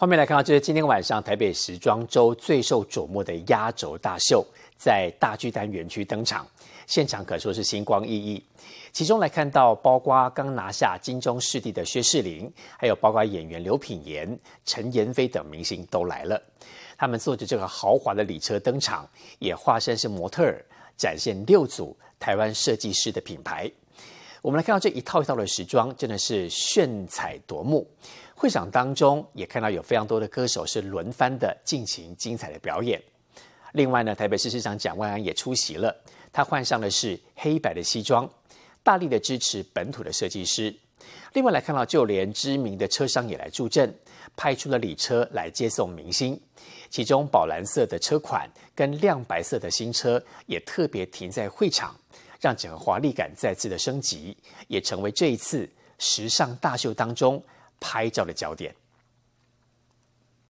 画面来看到，这是今天晚上台北时装周最受瞩目的压轴大秀，在大巨蛋园区登场，现场可说是星光熠熠。其中来看到，包括刚拿下金钟视帝的薛仕凌，还有包括演员刘品言、陈妍霏等明星都来了。他们坐着这个豪华的礼车登场，也化身是模特儿，展现六组台湾设计师的品牌。我们来看到这一套一套的时装，真的是炫彩夺目。会场当中也看到有非常多的歌手是轮番的进行精彩的表演。另外呢，台北市市长蒋万安也出席了，他换上的是黑白的西装，大力的支持本土的设计师。另外来看到，就连知名的车商也来助阵，派出了礼车来接送明星。其中宝蓝色的车款跟亮白色的新车也特别停在会场，让整个华丽感再次的升级，也成为这一次时尚大秀当中。拍照的焦点。